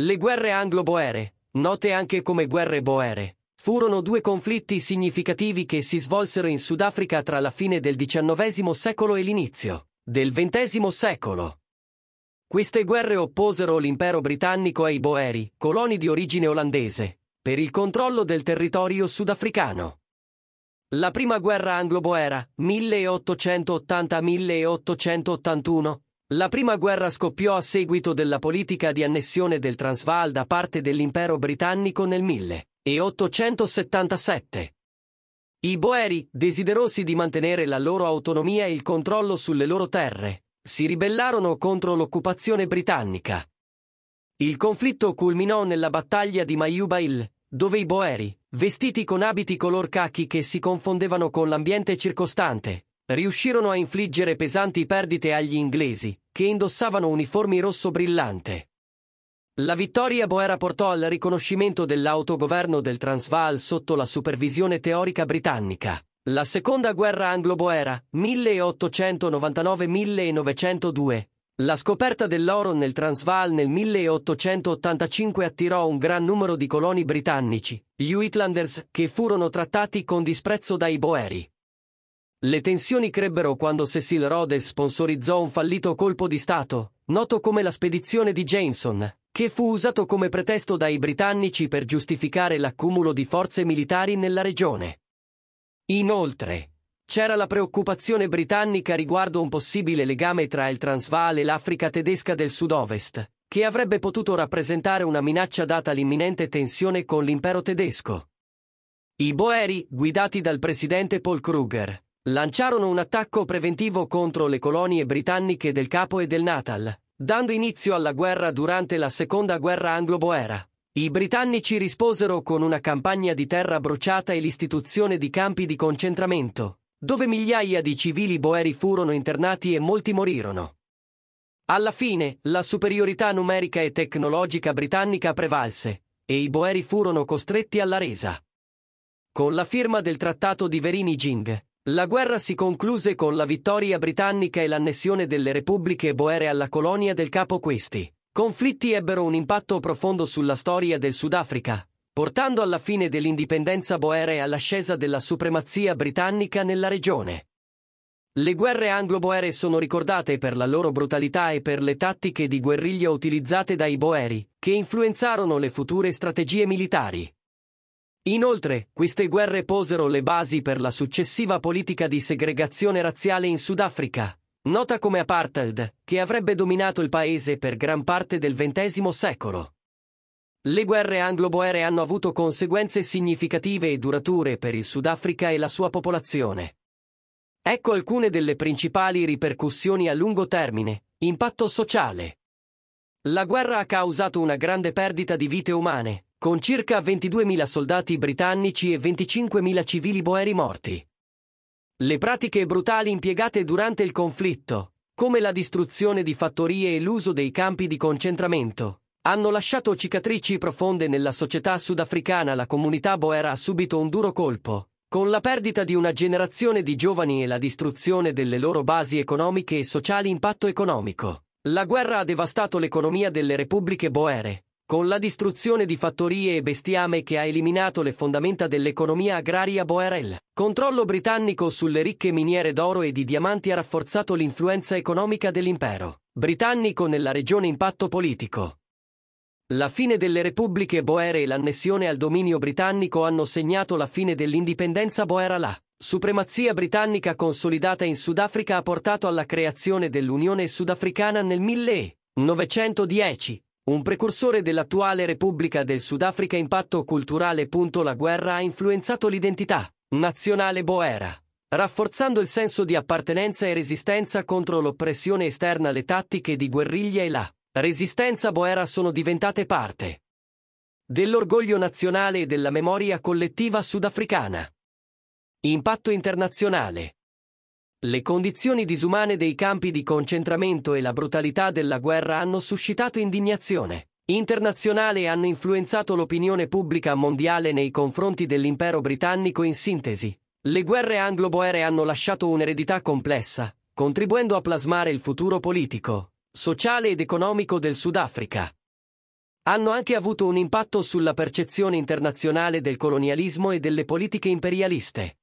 Le guerre anglo-boere, note anche come guerre boere, furono due conflitti significativi che si svolsero in Sudafrica tra la fine del XIX secolo e l'inizio del XX secolo. Queste guerre opposero l'impero britannico ai boeri, coloni di origine olandese, per il controllo del territorio sudafricano. La prima guerra anglo-boera, 1880-1881, la prima guerra scoppiò a seguito della politica di annessione del Transvaal da parte dell'impero britannico nel 1877. I Boeri, desiderosi di mantenere la loro autonomia e il controllo sulle loro terre, si ribellarono contro l'occupazione britannica. Il conflitto culminò nella battaglia di Mayubail, dove i Boeri, vestiti con abiti color cacchi che si confondevano con l'ambiente circostante, riuscirono a infliggere pesanti perdite agli inglesi, che indossavano uniformi rosso brillante. La vittoria boera portò al riconoscimento dell'autogoverno del Transvaal sotto la supervisione teorica britannica. La seconda guerra anglo-boera, 1899-1902, la scoperta dell'oro nel Transvaal nel 1885 attirò un gran numero di coloni britannici, gli Whitlanders, che furono trattati con disprezzo dai Boeri. Le tensioni crebbero quando Cecil Rhodes sponsorizzò un fallito colpo di Stato, noto come la spedizione di Jameson, che fu usato come pretesto dai britannici per giustificare l'accumulo di forze militari nella regione. Inoltre, c'era la preoccupazione britannica riguardo un possibile legame tra il Transvaal e l'Africa tedesca del sud-ovest, che avrebbe potuto rappresentare una minaccia data l'imminente tensione con l'impero tedesco. I Boeri, guidati dal presidente Paul Kruger, lanciarono un attacco preventivo contro le colonie britanniche del Capo e del Natal, dando inizio alla guerra durante la seconda guerra anglo-boera. I britannici risposero con una campagna di terra bruciata e l'istituzione di campi di concentramento, dove migliaia di civili boeri furono internati e molti morirono. Alla fine, la superiorità numerica e tecnologica britannica prevalse, e i boeri furono costretti alla resa. Con la firma del Trattato di Verini-Jing, la guerra si concluse con la vittoria britannica e l'annessione delle repubbliche boere alla colonia del capo questi. Conflitti ebbero un impatto profondo sulla storia del Sudafrica, portando alla fine dell'indipendenza boere e all'ascesa della supremazia britannica nella regione. Le guerre anglo-boere sono ricordate per la loro brutalità e per le tattiche di guerriglia utilizzate dai boeri, che influenzarono le future strategie militari. Inoltre, queste guerre posero le basi per la successiva politica di segregazione razziale in Sudafrica, nota come apartheid, che avrebbe dominato il paese per gran parte del XX secolo. Le guerre anglo-boere hanno avuto conseguenze significative e durature per il Sudafrica e la sua popolazione. Ecco alcune delle principali ripercussioni a lungo termine. Impatto sociale. La guerra ha causato una grande perdita di vite umane, con circa 22.000 soldati britannici e 25.000 civili boeri morti. Le pratiche brutali impiegate durante il conflitto, come la distruzione di fattorie e l'uso dei campi di concentramento, hanno lasciato cicatrici profonde nella società sudafricana. La comunità boera ha subito un duro colpo, con la perdita di una generazione di giovani e la distruzione delle loro basi economiche e sociali impatto economico. La guerra ha devastato l'economia delle repubbliche boere, con la distruzione di fattorie e bestiame che ha eliminato le fondamenta dell'economia agraria boerel. Controllo britannico sulle ricche miniere d'oro e di diamanti ha rafforzato l'influenza economica dell'impero britannico nella regione impatto politico. La fine delle repubbliche boere e l'annessione al dominio britannico hanno segnato la fine dell'indipendenza boera là. Supremazia britannica consolidata in Sudafrica ha portato alla creazione dell'Unione Sudafricana nel 1910, un precursore dell'attuale Repubblica del Sudafrica impatto culturale. La guerra ha influenzato l'identità nazionale boera, rafforzando il senso di appartenenza e resistenza contro l'oppressione esterna. Le tattiche di guerriglia e la resistenza boera sono diventate parte dell'orgoglio nazionale e della memoria collettiva sudafricana. Impatto internazionale le condizioni disumane dei campi di concentramento e la brutalità della guerra hanno suscitato indignazione internazionale e hanno influenzato l'opinione pubblica mondiale nei confronti dell'impero britannico in sintesi. Le guerre anglo-boere hanno lasciato un'eredità complessa, contribuendo a plasmare il futuro politico, sociale ed economico del Sudafrica. Hanno anche avuto un impatto sulla percezione internazionale del colonialismo e delle politiche imperialiste.